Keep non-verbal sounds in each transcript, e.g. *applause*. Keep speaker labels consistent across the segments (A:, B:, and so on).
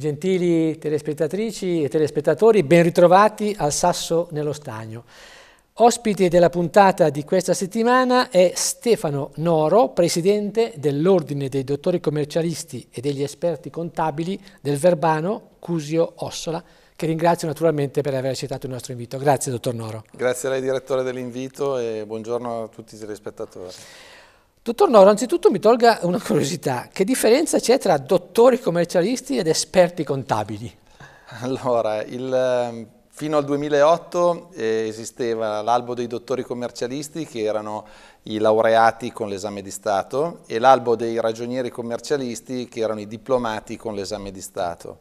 A: Gentili telespettatrici e telespettatori, ben ritrovati al Sasso nello Stagno. Ospite della puntata di questa settimana è Stefano Noro, presidente dell'Ordine dei dottori commercialisti e degli esperti contabili del Verbano Cusio Ossola, che ringrazio naturalmente per aver accettato il nostro invito. Grazie, dottor Noro.
B: Grazie a lei, direttore, dell'invito e buongiorno a tutti i telespettatori.
A: Dottor Noro, anzitutto mi tolga una curiosità, che differenza c'è tra dottori commercialisti ed esperti contabili?
B: Allora, il, ehm, fino al 2008 eh, esisteva l'albo dei dottori commercialisti che erano i laureati con l'esame di Stato e l'albo dei ragionieri commercialisti che erano i diplomati con l'esame di Stato.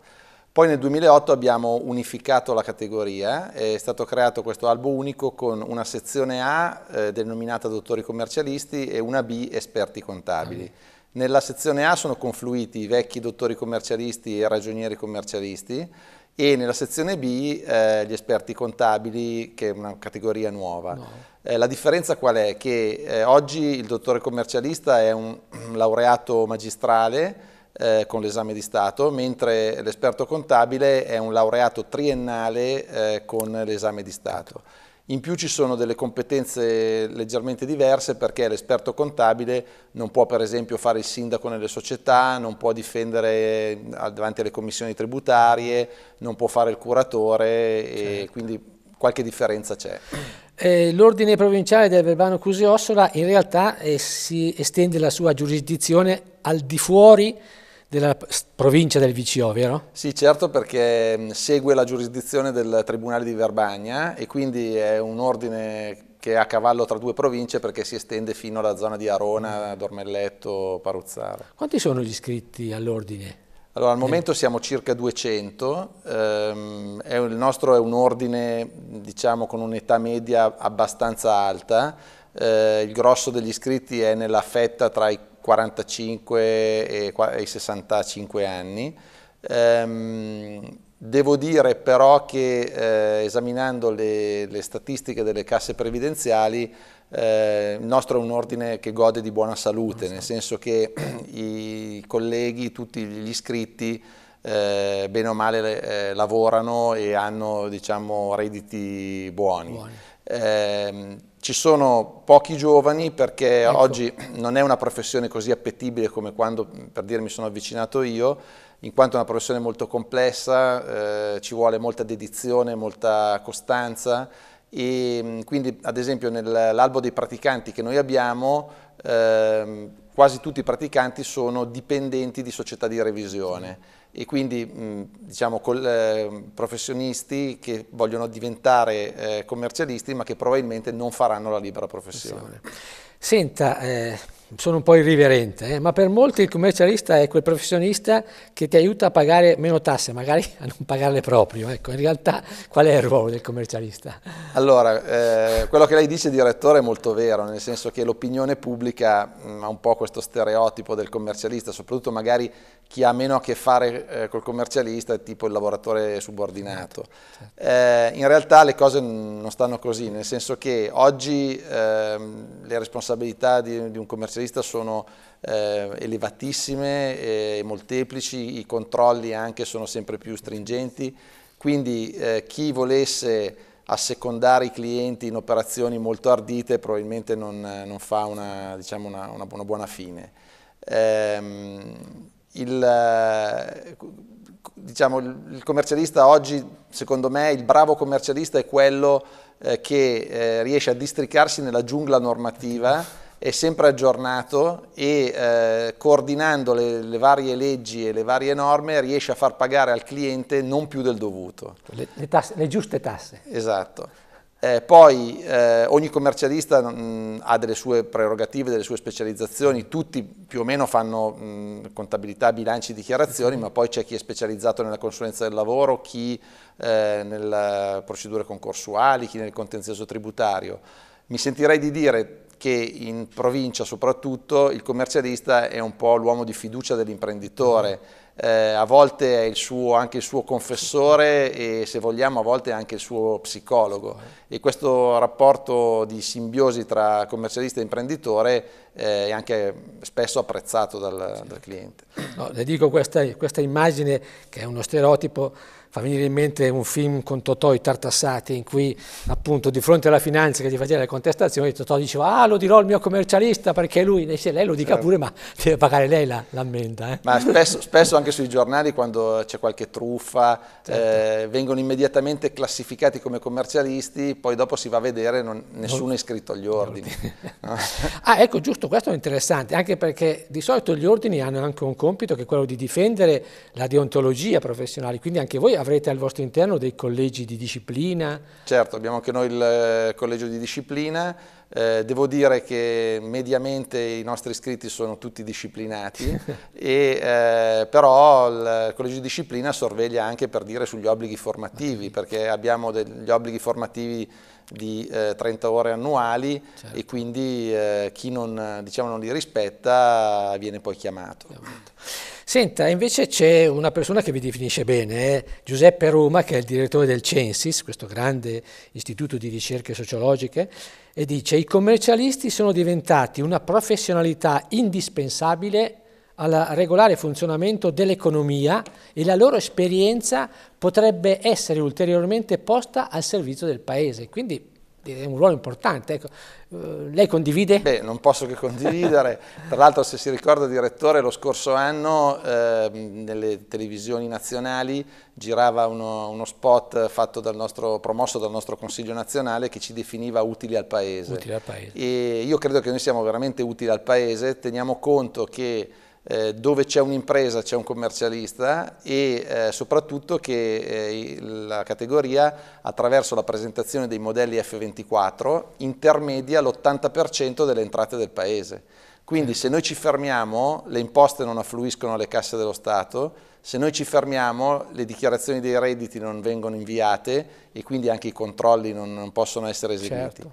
B: Poi nel 2008 abbiamo unificato la categoria, eh, è stato creato questo albo unico con una sezione A eh, denominata dottori commercialisti e una B esperti contabili. Ah, nella sezione A sono confluiti i vecchi dottori commercialisti e ragionieri commercialisti e nella sezione B eh, gli esperti contabili, che è una categoria nuova. No. Eh, la differenza qual è? Che eh, oggi il dottore commercialista è un *clears throat* laureato magistrale eh, con l'esame di Stato, mentre l'esperto contabile è un laureato triennale eh, con l'esame di Stato. In più ci sono delle competenze leggermente diverse perché l'esperto contabile non può per esempio fare il sindaco nelle società, non può difendere eh, davanti alle commissioni tributarie, non può fare il curatore certo. e quindi qualche differenza c'è.
A: Eh, L'ordine provinciale del Verbano Cusio Ossola in realtà eh, si estende la sua giurisdizione al di fuori della provincia del VCO, vero?
B: Sì, certo, perché mm, segue la giurisdizione del Tribunale di Verbagna e quindi è un ordine che è a cavallo tra due province perché si estende fino alla zona di Arona, mm. Dormelletto, Paruzzara.
A: Quanti sono gli iscritti all'ordine?
B: Allora, al momento siamo circa 200, ehm, il nostro è un ordine diciamo, con un'età media abbastanza alta, eh, il grosso degli iscritti è nella fetta tra i 45 e ai 65 anni. Ehm, devo dire però che eh, esaminando le, le, statistiche delle casse previdenziali eh, il nostro è un ordine che gode di buona salute, nel senso che *clears throat* i colleghi, tutti gli iscritti eh, bene o male eh, lavorano e hanno diciamo, redditi buoni. buoni. Eh, ci sono pochi giovani perché ecco. oggi non è una professione così appetibile come quando, per dire, mi sono avvicinato io, in quanto è una professione molto complessa, eh, ci vuole molta dedizione, molta costanza e mm, quindi ad esempio nell'albo dei praticanti che noi abbiamo eh, quasi tutti i praticanti sono dipendenti di società di revisione e quindi mh, mm, diciamo col, eh, professionisti che vogliono diventare eh, commercialisti ma che probabilmente non faranno la libera professione. professione.
A: Senta, eh, sono un po' irriverente, eh, ma per molti il commercialista è quel professionista che ti aiuta a pagare meno tasse, magari a non pagarle proprio. Ecco, in realtà qual è il ruolo del commercialista?
B: Allora, eh, quello che lei dice, direttore, è molto vero, nel senso che l'opinione pubblica mh, mm, ha un po' questo stereotipo del commercialista, soprattutto magari chi ha meno a che fare eh, col commercialista, tipo il lavoratore subordinato. Certo, certo. Eh, in realtà le cose non stanno così, nel senso che oggi ehm, le responsabilità responsabilità di, di un commercialista sono eh, elevatissime e molteplici, i controlli anche sono sempre più stringenti, quindi eh, chi volesse assecondare i clienti in operazioni molto ardite probabilmente non, non fa una, diciamo una, una, una, buona fine. Ehm, il, diciamo, il commercialista oggi, secondo me, il bravo commercialista è quello eh, che eh, riesce a districarsi nella giungla normativa, è sempre aggiornato e eh, coordinando le, le, varie leggi e le varie norme riesce a far pagare al cliente non più del dovuto. Le,
A: le, tasse, le giuste tasse.
B: Esatto. Eh, poi eh, ogni commercialista mh, mm, ha delle sue prerogative, delle sue specializzazioni, tutti più o meno fanno mh, mm, contabilità, bilanci, dichiarazioni, ma poi c'è chi è specializzato nella consulenza del lavoro, chi eh, nelle procedure concorsuali, chi nel contenzioso tributario. Mi sentirei di dire che in provincia soprattutto il commercialista è un po' l'uomo di fiducia dell'imprenditore. Mm eh, a volte è il suo, anche il suo confessore e se vogliamo a volte anche il suo psicologo e questo rapporto di simbiosi tra commercialista e imprenditore eh, è anche spesso apprezzato dal, dal cliente.
A: No, le dico questa, questa immagine che è uno stereotipo fa venire in mente un film con Totò i tartassati in cui appunto di fronte alla finanza che gli faceva le contestazioni Totò diceva ah lo dirò al mio commercialista perché lui dice lei lo dica certo. pure ma deve pagare lei l'ammenda. eh. Ma spesso,
B: spesso, anche sui giornali quando c'è qualche truffa certo. eh, vengono immediatamente classificati come commercialisti poi dopo si va a vedere non, nessuno è iscritto agli ordini. *laughs*
A: ah ecco giusto questo è interessante anche perché di solito gli ordini hanno anche un compito che è quello di difendere la deontologia professionale quindi anche voi avrete al vostro interno dei collegi di disciplina?
B: Certo, abbiamo anche noi il eh, collegio di disciplina, eh, devo dire che mediamente i nostri iscritti sono tutti disciplinati, *laughs* e, eh, però il collegio di disciplina sorveglia anche per dire sugli obblighi formativi, perché abbiamo degli obblighi formativi di eh, 30 ore annuali certo. e quindi eh, chi non, diciamo, non, li rispetta viene poi chiamato. Ovviamente.
A: Senta, invece c'è una persona che vi definisce bene, eh? Giuseppe Roma, che è il direttore del Censis, questo grande istituto di ricerche sociologiche, e dice i commercialisti sono diventati una professionalità indispensabile al regolare funzionamento dell'economia e la loro esperienza potrebbe essere ulteriormente posta al servizio del Paese. Quindi è un ruolo importante. Ecco. Eh, lei condivide? Beh, non posso che condividere.
B: Tra l'altro, se si ricorda, direttore, lo scorso anno eh, nelle televisioni nazionali girava uno, uno spot dal nostro, promosso dal nostro Consiglio nazionale che ci definiva utili al paese. Utili al paese. E io credo che noi siamo veramente utili al paese, teniamo conto che eh, dove c'è un'impresa, c'è un commercialista e eh, soprattutto che eh, la categoria attraverso la presentazione dei modelli F24 intermedia l'80% delle entrate del paese. Quindi se noi ci fermiamo, le imposte non affluiscono alle casse dello Stato, se noi ci fermiamo, le dichiarazioni dei redditi non vengono inviate e quindi anche i controlli non, non possono essere eseguiti. Certo.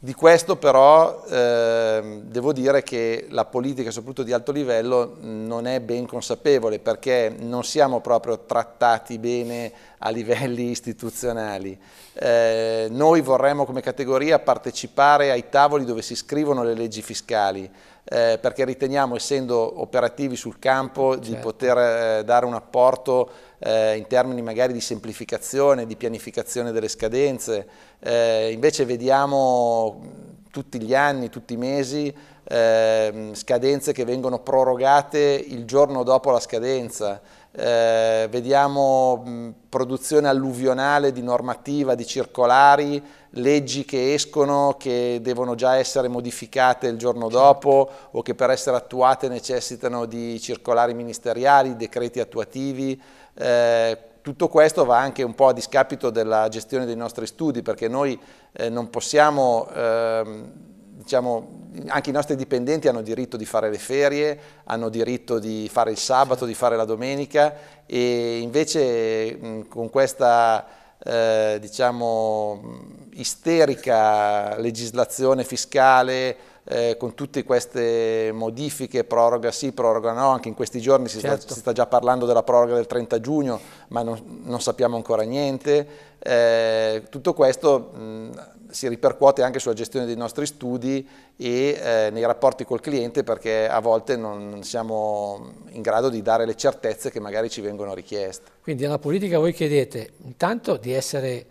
B: Di questo però eh, devo dire che la politica, soprattutto di alto livello, non è ben consapevole perché non siamo proprio trattati bene a livelli *laughs* istituzionali. Eh, noi vorremmo come categoria partecipare ai tavoli dove si scrivono le leggi fiscali, eh, perché riteniamo, essendo operativi sul campo, certo. di poter eh, dare un apporto eh, in termini magari di semplificazione, di pianificazione delle scadenze. Eh, invece vediamo tutti gli anni, tutti i mesi, Ehm, scadenze che vengono prorogate il giorno dopo la scadenza, eh, vediamo mh, produzione alluvionale di normativa, di circolari, leggi che escono che devono già essere modificate il giorno certo. dopo o che per essere attuate necessitano di circolari ministeriali, decreti attuativi. Eh, tutto questo va anche un po' a discapito della gestione dei nostri studi perché noi eh, non possiamo ehm, diciamo, anche i nostri dipendenti hanno diritto di fare le ferie, hanno diritto di fare il sabato, di fare la domenica e invece mm, con questa eh, diciamo, mm, isterica legislazione fiscale eh, con tutte queste modifiche, proroga sì, proroga no, anche in questi giorni si, certo. sta, si sta, già parlando della proroga del 30 giugno, ma non, non sappiamo ancora niente. Eh, tutto questo mh, si ripercuote anche sulla gestione dei nostri studi e eh, nei rapporti col cliente perché a volte non siamo in grado di dare le certezze che magari ci vengono richieste.
A: Quindi alla politica voi chiedete intanto di essere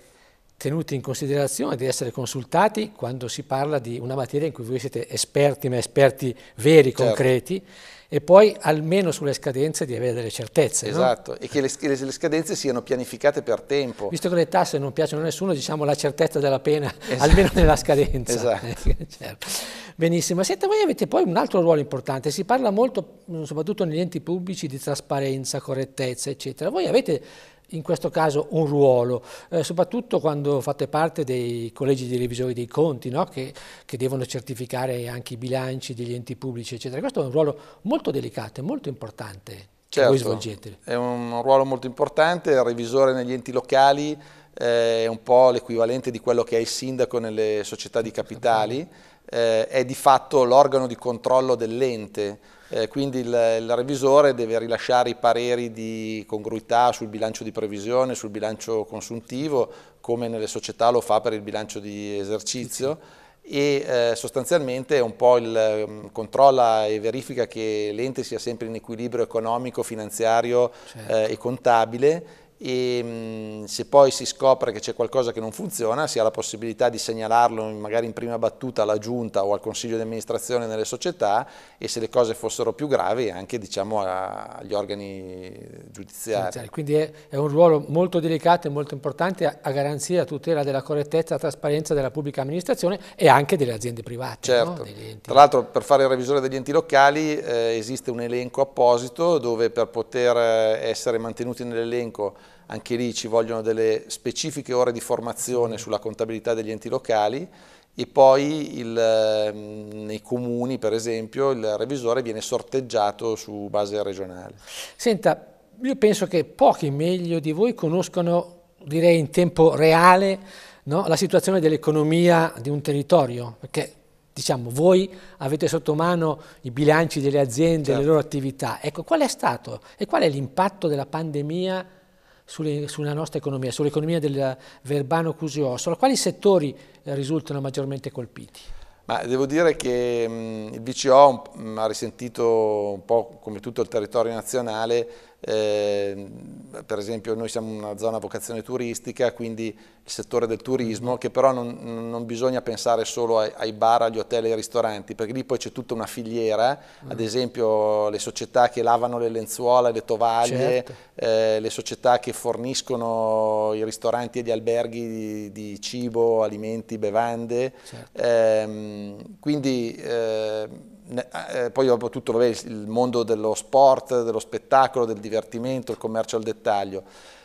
A: tenuti in considerazione, di essere consultati quando si parla di una materia in cui voi siete esperti, ma esperti veri, certo. concreti, e poi almeno sulle scadenze di avere delle certezze. Esatto,
B: no? e che le, le, scadenze siano pianificate per tempo. Visto che
A: le tasse non piacciono a nessuno, diciamo la certezza della pena, *laughs* esatto. almeno nella scadenza. Esatto. *laughs* certo. Benissimo, senta, voi avete poi un altro ruolo importante, si parla molto, soprattutto negli enti pubblici, di trasparenza, correttezza, eccetera. Voi avete in questo caso un ruolo, eh, soprattutto quando fate parte dei collegi dei revisori dei conti, no? che, che, devono certificare anche i bilanci degli enti pubblici, eccetera. Questo è un ruolo molto delicato e molto importante che
B: certo, voi svolgete. È un ruolo molto importante, il revisore negli enti locali eh, è un po' l'equivalente di quello che è il sindaco nelle società di capitali, mm-hmm. eh, è di fatto l'organo di controllo dell'ente eh, quindi il, il, revisore deve rilasciare i pareri di congruità sul bilancio di previsione, sul bilancio consuntivo, come nelle società lo fa per il bilancio di esercizio sì, sì. e eh, sostanzialmente il, mm, controlla e verifica che l'ente sia sempre in equilibrio economico, finanziario certo. eh, e contabile e mm, se poi si scopre che c'è qualcosa che non funziona si ha la possibilità di segnalarlo magari in prima battuta alla giunta o al consiglio di amministrazione nelle società e se le cose fossero più gravi anche diciamo, agli organi giudiziari.
A: Quindi è, è, un ruolo molto delicato e molto importante a, a garanzia e tutela della correttezza e trasparenza della pubblica amministrazione e anche delle aziende private.
B: Certo. No? Tra l'altro per fare il revisore degli enti locali eh, esiste un elenco apposito dove per poter eh, essere mantenuti nell'elenco anche lì ci vogliono delle specifiche ore di formazione mm. sulla contabilità degli enti locali e poi il, ehm, nei comuni, per esempio, il revisore viene sorteggiato su base regionale.
A: Senta, io penso che pochi meglio di voi conoscono, direi in tempo reale, no, la situazione dell'economia di un territorio, perché diciamo, voi avete sotto mano i bilanci delle aziende, certo. le loro attività. Ecco, qual è stato e qual è l'impatto della pandemia sulle, sulla nostra economia, sull'economia del Verbano Cusioso, quali settori eh, risultano maggiormente colpiti?
B: Ma devo dire che mh, mm, il VCO mh, mm, ha risentito un po' come tutto il territorio nazionale eh, per esempio noi siamo una zona a vocazione turistica, quindi il settore del turismo, che però non, non bisogna pensare solo ai, ai, bar, agli hotel e ai ristoranti, perché lì poi c'è tutta una filiera, mm. ad esempio le società che lavano le lenzuola, le tovaglie, certo. eh, le società che forniscono i ristoranti e gli alberghi di, di cibo, alimenti, bevande, certo. ehm, quindi... Eh, eh, eh, poi dopo tutto vabbè, il mondo dello sport, dello spettacolo, del divertimento, il commercio al dettaglio.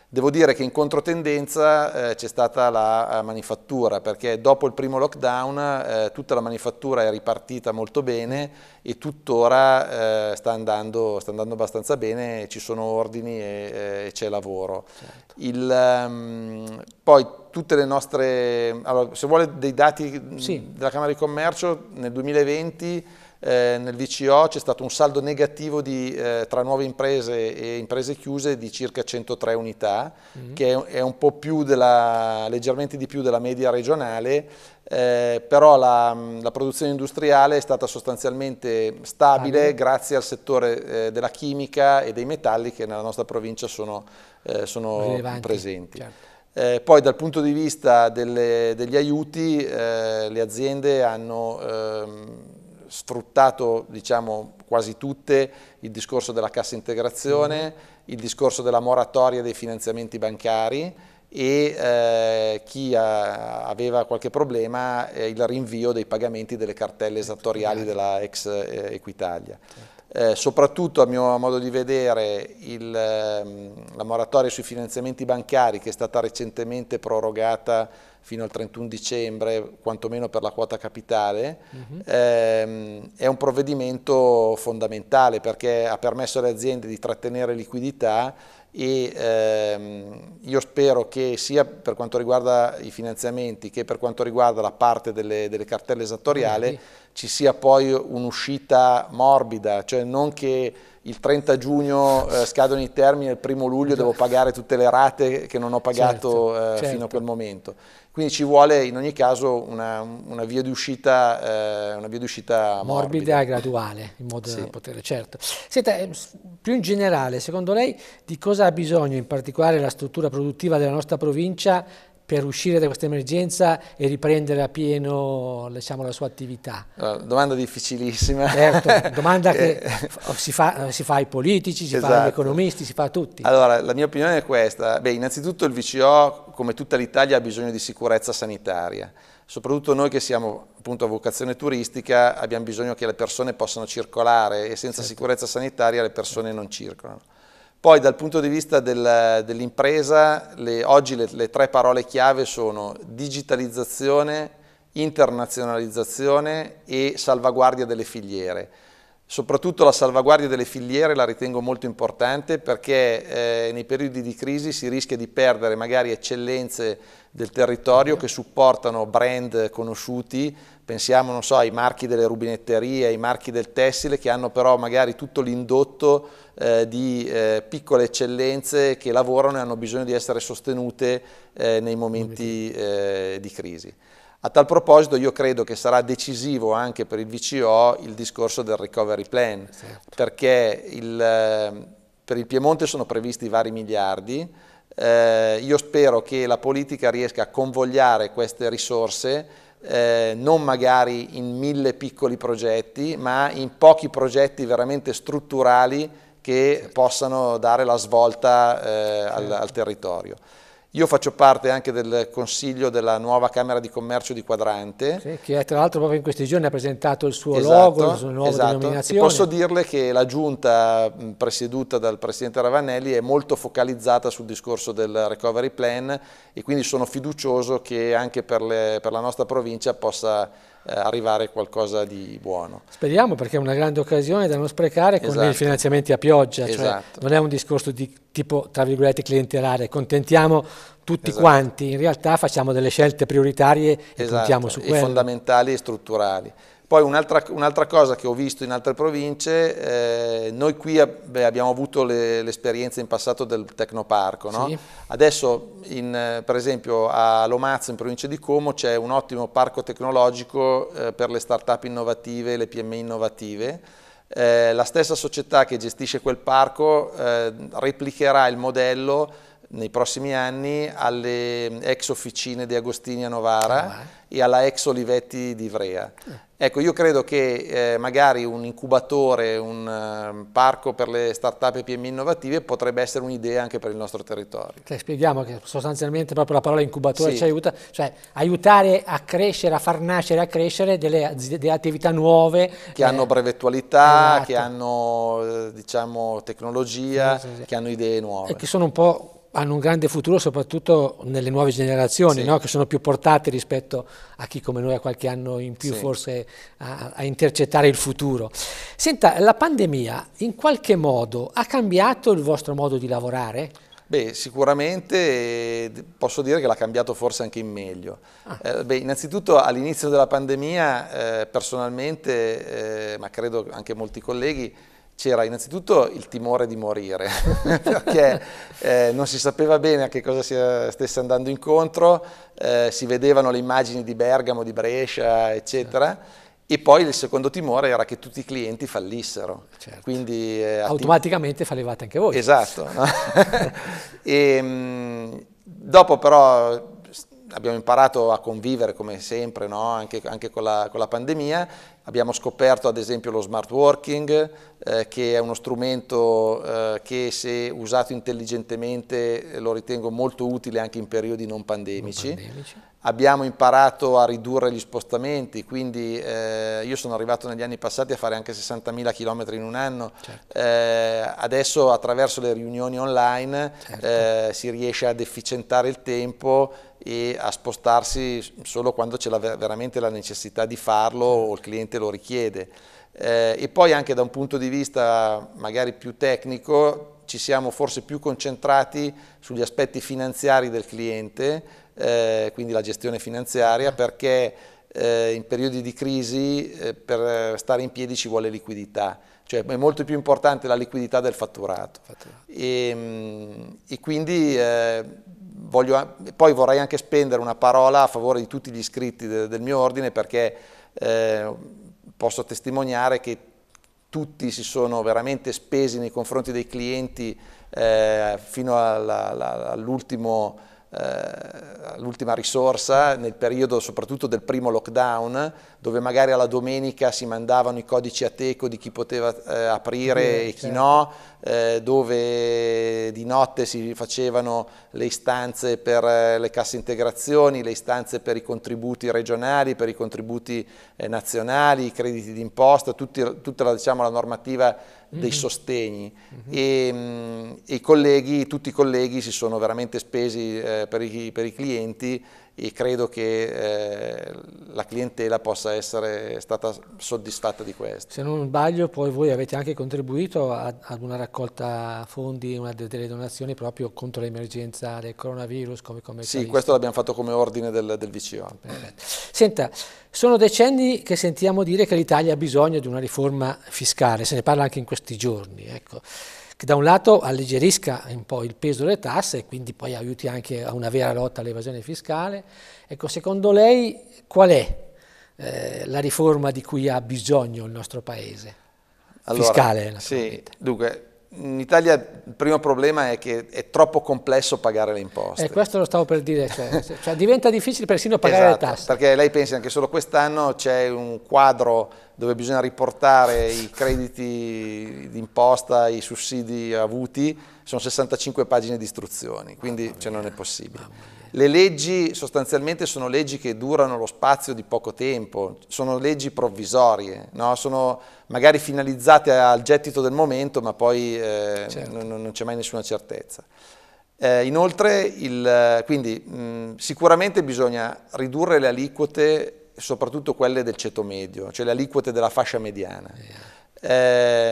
B: Devo dire che in controtendenza eh, c'è stata la eh, manifattura, perché dopo il primo lockdown tutta la manifattura è ripartita molto bene e tuttora sta andando, sta, andando, abbastanza bene, ci sono ordini e, e c'è lavoro. Certo. Il, um, poi tutte le nostre... Allora, se vuole dei dati sì. della Camera di Commercio, nel 2020 eh, nel VCO c'è stato un saldo negativo di, eh, tra nuove imprese e imprese chiuse di circa 103 unità, mm. che è, è, un po' più della, leggermente di più della media regionale, eh, però la, la, produzione industriale è stata sostanzialmente stabile ah, grazie al settore eh, della chimica e dei metalli che nella nostra provincia sono, eh, sono presenti. Certo. Eh, poi dal punto di vista delle, degli aiuti eh, le aziende hanno ehm, sfruttato diciamo, quasi tutte il discorso della cassa integrazione, mm-hmm. il discorso della moratoria dei finanziamenti bancari e eh, chi ha, eh, aveva qualche problema eh, il rinvio dei pagamenti delle cartelle esattoriali della ex eh, Equitalia. Certo. Eh, soprattutto a mio modo di vedere il, ehm, la moratoria sui finanziamenti bancari che è stata recentemente prorogata fino al 31 dicembre, quantomeno per la quota capitale, uh mhm. -huh. ehm, è un provvedimento fondamentale perché ha permesso alle aziende di trattenere liquidità e ehm, io spero che sia per quanto riguarda i finanziamenti che per quanto riguarda la parte delle, delle cartelle esattoriali uh mhm. -huh. ci sia poi un'uscita morbida, cioè non che il 30 giugno eh, scadono i termini, il primo luglio devo pagare tutte le rate che non ho pagato certo, eh, certo. fino a certo. quel momento. Quindi ci vuole in ogni caso una, una via d'uscita, eh, morbida. morbida. e graduale,
A: in modo sì. da poter, certo. Senta, eh, più in generale, secondo lei di cosa ha bisogno in particolare la struttura produttiva della nostra provincia per uscire da questa emergenza e riprendere a pieno diciamo, la sua attività?
B: Allora, domanda difficilissima. Certo, domanda *laughs* che eh.
A: si fa, si fa, ai politici, si esatto. fa agli esatto. economisti, si fa a tutti.
B: Allora, la mia opinione è questa. Beh, innanzitutto il VCO, come tutta l'Italia, ha bisogno di sicurezza sanitaria. Soprattutto noi che siamo appunto a vocazione turistica abbiamo bisogno che le persone possano circolare e senza certo. sicurezza sanitaria le persone non circolano. Poi dal punto di vista del, dell'impresa, le, oggi le, le, tre parole chiave sono digitalizzazione, internazionalizzazione e salvaguardia delle filiere. Soprattutto la salvaguardia delle filiere la ritengo molto importante perché eh, nei periodi di crisi si rischia di perdere magari eccellenze del territorio che supportano brand conosciuti pensiamo so, ai marchi delle rubinetterie, ai marchi del tessile che hanno però magari tutto l'indotto eh, di eh, piccole eccellenze che lavorano e hanno bisogno di essere sostenute eh, nei momenti eh, di crisi. A tal proposito io credo che sarà decisivo anche per il VCO il discorso del recovery plan, esatto. perché il, eh, per il Piemonte sono previsti vari miliardi, eh, io spero che la politica riesca a convogliare queste risorse eh, non magari in mille piccoli progetti, ma in pochi progetti veramente strutturali che possano dare la svolta eh, al, al territorio. Io faccio parte anche del consiglio della nuova Camera di Commercio di Quadrante.
A: Sì, che tra l'altro proprio in questi giorni ha presentato il suo esatto, logo, la sua nuova esatto. denominazione. posso
B: dirle che la giunta presieduta dal Presidente Ravanelli è molto focalizzata sul discorso del recovery plan e quindi sono fiducioso che anche per, le, per la nostra provincia possa eh, arrivare qualcosa di buono.
A: Speriamo perché è una grande occasione da non sprecare con esatto. i finanziamenti a pioggia, cioè esatto. non è un discorso di tipo tra virgolette clientelare, contentiamo tutti esatto. quanti, in realtà facciamo delle scelte prioritarie
B: e puntiamo esatto. su quelle. E fondamentali e strutturali. Poi un'altra, un'altra cosa che ho visto in altre province, eh, noi qui beh, abbiamo avuto le, l'esperienza in passato del Tecnoparco, no? sì. adesso in, per esempio a Lomazzo in provincia di Como c'è un ottimo parco tecnologico eh, per le start-up innovative, le PMI innovative, eh, la stessa società che gestisce quel parco eh, replicherà il modello nei prossimi anni alle ex officine di Agostini a Novara oh, eh. e alla ex Olivetti di Ivrea. Eh. Ecco, io credo che eh, magari un incubatore, un uh, parco per le start-up e PMI innovative potrebbe essere un'idea anche per il nostro territorio.
A: Te spieghiamo che sostanzialmente proprio la parola incubatore sì. ci aiuta, cioè aiutare a crescere, a far nascere, a crescere delle, delle attività nuove. Che eh,
B: esatto. hanno brevettualità, eh, esatto. che hanno diciamo, tecnologia, sì, sì, che hanno idee nuove. E che
A: sono un po' hanno un grande futuro soprattutto nelle nuove generazioni, sì. no? che sono più portate rispetto a chi come noi ha qualche anno in più sì. forse a, a, intercettare il futuro. Senta, la pandemia in qualche modo ha cambiato il vostro modo di lavorare?
B: Beh, sicuramente eh, posso dire che l'ha cambiato forse anche in meglio. Ah. Eh, beh, innanzitutto all'inizio della pandemia eh, personalmente, eh, ma credo anche molti colleghi, c'era innanzitutto il timore di morire, *laughs* perché eh, non si sapeva bene a che cosa si stesse andando incontro, eh, si vedevano le immagini di Bergamo, di Brescia, eccetera. E poi il secondo timore era che tutti i clienti fallissero. Certo. Quindi, eh, Automaticamente fallivate anche voi. Esatto. No? *laughs* e, mm, dopo però abbiamo imparato a convivere come sempre, no? anche, anche con, la, con, la, pandemia Abbiamo scoperto ad esempio lo smart working, eh, che è uno strumento eh, che se usato intelligentemente eh, lo ritengo molto utile anche in periodi non pandemici. Non pandemici abbiamo imparato a ridurre gli spostamenti, quindi eh, io sono arrivato negli anni passati a fare anche 60.000 km in un anno, certo. eh, adesso attraverso le riunioni online certo. eh, si riesce ad efficientare il tempo e a spostarsi solo quando c'è veramente la necessità di farlo certo. o il cliente lo richiede. Eh, e poi anche da un punto di vista magari più tecnico ci siamo forse più concentrati sugli aspetti finanziari del cliente, eh, quindi la gestione finanziaria, perché eh, in periodi di crisi eh, per stare in piedi ci vuole liquidità, cioè è molto più importante la liquidità del fatturato. fatturato. E, ehm, e, quindi eh, voglio, poi vorrei anche spendere una parola a favore di tutti gli iscritti de, del mio ordine perché eh, posso testimoniare che tutti si sono veramente spesi nei confronti dei clienti eh, fino all'ultimo eh, l'ultima risorsa nel periodo soprattutto del primo lockdown, dove magari alla domenica si mandavano i codici a teco di chi poteva eh, aprire mm, e chi certo. no, eh, dove di notte si facevano le istanze per eh, le casse integrazioni, le istanze per i contributi regionali, per i contributi eh, nazionali, i crediti d'imposta, tutta la, diciamo, la normativa dei mhm. sostegni mhm. e, mm, i colleghi, tutti i colleghi si sono veramente spesi eh, per, i, per, i, clienti e credo che eh, la clientela possa essere stata soddisfatta di questo.
A: Se non sbaglio poi voi avete anche contribuito a, ad una raccolta fondi, una delle donazioni proprio contro l'emergenza del coronavirus come, come Sì, questo
B: l'abbiamo fatto come ordine del, del VCO.
A: Senta, sono decenni che sentiamo dire che l'Italia ha bisogno di una riforma fiscale, se ne parla anche in questi giorni. Ecco che da un lato alleggerisca un po' il peso delle tasse e quindi poi aiuti anche a una vera lotta all'evasione fiscale. Ecco, secondo lei qual è eh, la riforma di cui ha bisogno il nostro Paese? Allora, fiscale,
B: sì, dunque, in Italia il primo problema è che è troppo complesso pagare le imposte. E eh,
A: questo lo stavo per dire, cioè, *laughs* cioè diventa difficile persino pagare esatto, le tasse.
B: Perché lei pensa che solo quest'anno c'è un quadro dove bisogna riportare i crediti d'imposta, i sussidi avuti, sono 65 pagine di istruzioni, quindi cioè, non è possibile. Le leggi sostanzialmente sono leggi che durano lo spazio di poco tempo, sono leggi provvisorie, no? sono magari finalizzate al gettito del momento, ma poi eh, certo. non, non c'è mai nessuna certezza. Eh, inoltre, il, quindi, mh, mm, sicuramente bisogna ridurre le aliquote, soprattutto quelle del ceto medio, cioè le aliquote della fascia mediana. Yeah.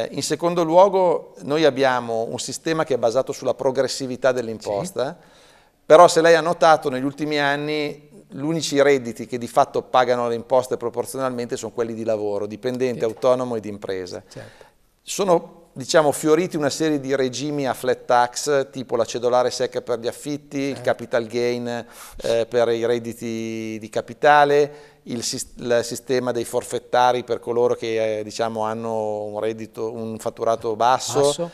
B: Eh, in secondo luogo, noi abbiamo un sistema che è basato sulla progressività dell'imposta. Sì però se lei ha notato negli ultimi anni gli unici redditi che di fatto pagano le imposte proporzionalmente sono quelli di lavoro, dipendente, certo. autonomo e di impresa. Certo. Sono diciamo, fioriti una serie di regimi a flat tax, tipo la cedolare secca per gli affitti, eh. il capital gain eh, per i redditi di capitale, il, il, sistema dei forfettari per coloro che eh, diciamo, hanno un, reddito, un fatturato basso. basso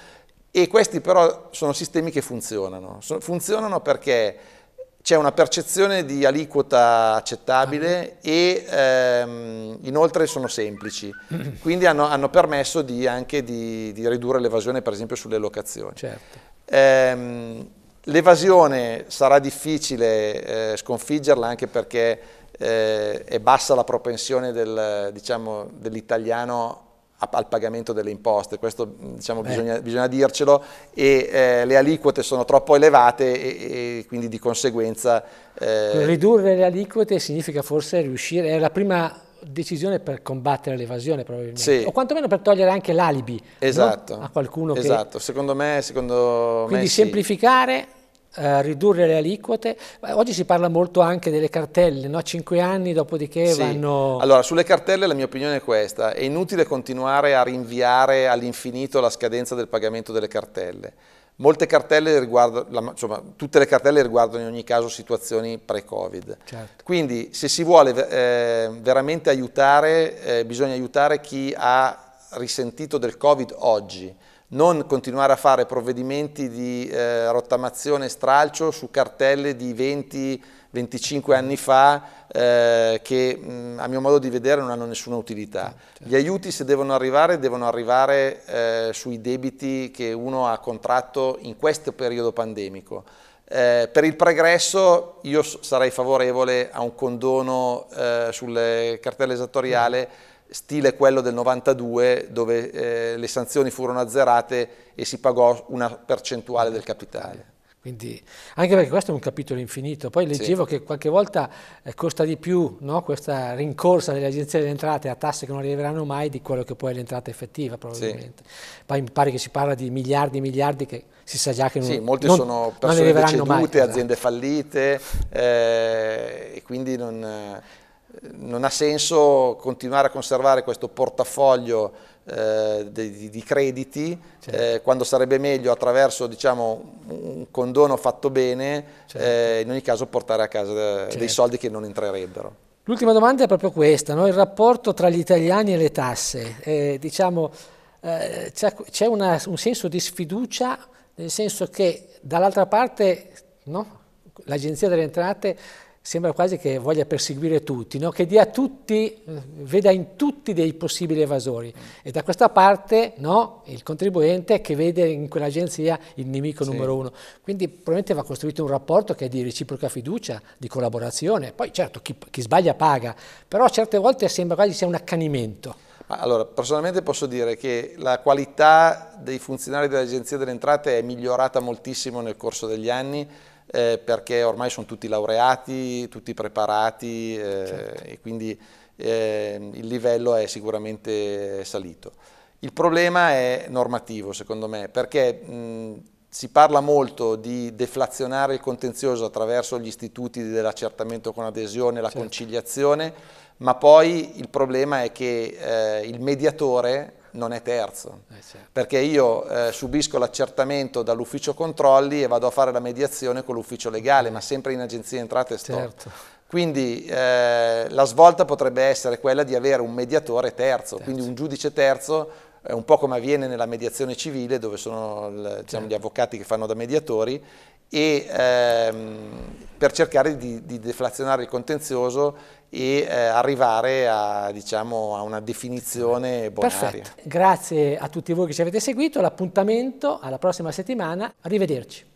B: e questi però sono sistemi che funzionano. Funzionano perché c'è una percezione di aliquota accettabile ah. e ehm, inoltre sono semplici, *clears throat* quindi hanno, hanno permesso di, anche di, di ridurre l'evasione per esempio sulle locazioni. Certo. Ehm, l'evasione sarà difficile eh, sconfiggerla anche perché eh, è bassa la propensione del, diciamo, dell'italiano al pagamento delle imposte, questo mm, diciamo, bisogna, bisogna, dircelo, e eh, le aliquote sono troppo elevate e, e quindi di conseguenza... Eh... Ridurre
A: le aliquote significa forse riuscire, è la prima decisione per combattere l'evasione probabilmente, sì. o quantomeno per togliere anche l'alibi esatto. no? a qualcuno esatto. che... Esatto,
B: secondo me, secondo Quindi me
A: semplificare... Sì eh, ridurre le aliquote. Oggi si parla molto anche delle cartelle, no? 5 anni dopodiché sì. vanno...
B: Allora, sulle cartelle la mia opinione è questa, è inutile continuare a rinviare all'infinito la scadenza del pagamento delle cartelle. Molte cartelle riguardano, insomma, tutte le cartelle riguardano in ogni caso situazioni pre-Covid. Certo. Quindi se si vuole eh, veramente aiutare, eh, bisogna aiutare chi ha risentito del Covid oggi non continuare a fare provvedimenti di eh, rottamazione e stralcio su cartelle di 20-25 anni fa eh, che mh, mm, a mio modo di vedere non hanno nessuna utilità. Certo. Gli aiuti se devono arrivare devono arrivare eh, sui debiti che uno ha contratto in questo periodo pandemico. Eh, per il pregresso io sarei favorevole a un condono eh, sulle cartelle esattoriali mm stile quello del 92 dove eh, le sanzioni furono azzerate e si pagò una percentuale del capitale. Quindi,
A: anche perché questo è un capitolo infinito, poi leggevo sì. che qualche volta eh, costa di più no? questa rincorsa delle agenzie delle entrate a tasse che non arriveranno mai di quello che poi è l'entrata effettiva probabilmente. Sì. Poi mi pare che si parla di miliardi e miliardi che si sa già che non, mai. sì, molte non, sono persone non decedute, mai, aziende
B: esatto. fallite eh, e quindi non... Eh, non ha senso continuare a conservare questo portafoglio eh, di, di, crediti certo. eh, quando sarebbe meglio attraverso diciamo, un condono fatto bene certo. eh, in ogni caso portare a casa eh, certo. dei soldi che non entrerebbero.
A: L'ultima domanda è proprio questa, no? il rapporto tra gli italiani e le tasse. Eh, diciamo, eh, c'è un senso di sfiducia nel senso che dall'altra parte no? l'Agenzia delle Entrate sembra quasi che voglia perseguire tutti, no? che dia tutti, veda in tutti dei possibili evasori. E da questa parte no? il contribuente che vede in quell'agenzia il nemico sì. numero uno. Quindi probabilmente va costruito un rapporto che è di reciproca fiducia, di collaborazione. Poi certo chi, chi sbaglia paga, però certe volte sembra quasi sia un accanimento.
B: Allora, personalmente posso dire che la qualità dei funzionari dell'Agenzia delle Entrate è migliorata moltissimo nel corso degli anni, eh, perché ormai sono tutti laureati, tutti preparati eh, certo. e quindi eh, il livello è sicuramente salito. Il problema è normativo secondo me perché mh, mhmm, si parla molto di deflazionare il contenzioso attraverso gli istituti dell'accertamento con adesione, la certo. conciliazione, ma poi il problema è che eh, il mediatore non è terzo, eh certo. perché io eh, subisco l'accertamento dall'ufficio controlli e vado a fare la mediazione con l'ufficio legale, ma sempre in agenzia entrate e Certo. Quindi eh, la svolta potrebbe essere quella di avere un mediatore terzo, terzo. quindi un giudice terzo, eh, un po' come avviene nella mediazione civile dove sono diciamo, certo. gli avvocati che fanno da mediatori, e ehm, per cercare di, di deflazionare il contenzioso e eh, arrivare a, diciamo, a, una definizione bonaria. Perfetto.
A: Grazie a tutti voi che ci avete seguito, l'appuntamento alla prossima settimana, arrivederci.